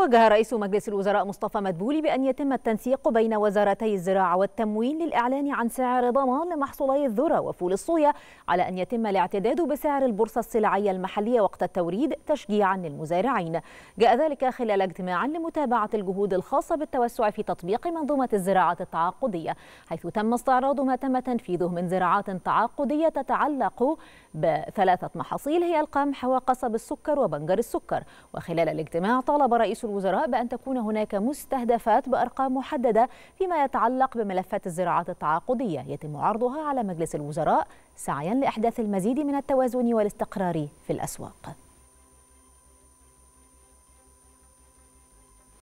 وجه رئيس مجلس الوزراء مصطفى مدبولي بأن يتم التنسيق بين وزارتي الزراعة والتموين للإعلان عن سعر ضمان لمحصولي الذرة وفول الصويا على أن يتم الاعتداد بسعر البورصة السلعية المحلية وقت التوريد تشجيعا للمزارعين جاء ذلك خلال اجتماع لمتابعة الجهود الخاصة بالتوسع في تطبيق منظومة الزراعة التعاقدية حيث تم استعراض ما تم تنفيذه من زراعات تعاقدية تتعلق بثلاثة محاصيل هي القمح وقصب السكر وبنجر السكر وخلال الاجتماع طالب رئيس الوزراء بأن تكون هناك مستهدفات بأرقام محددة فيما يتعلق بملفات الزراعات التعاقدية يتم عرضها على مجلس الوزراء سعيا لإحداث المزيد من التوازن والاستقرار في الأسواق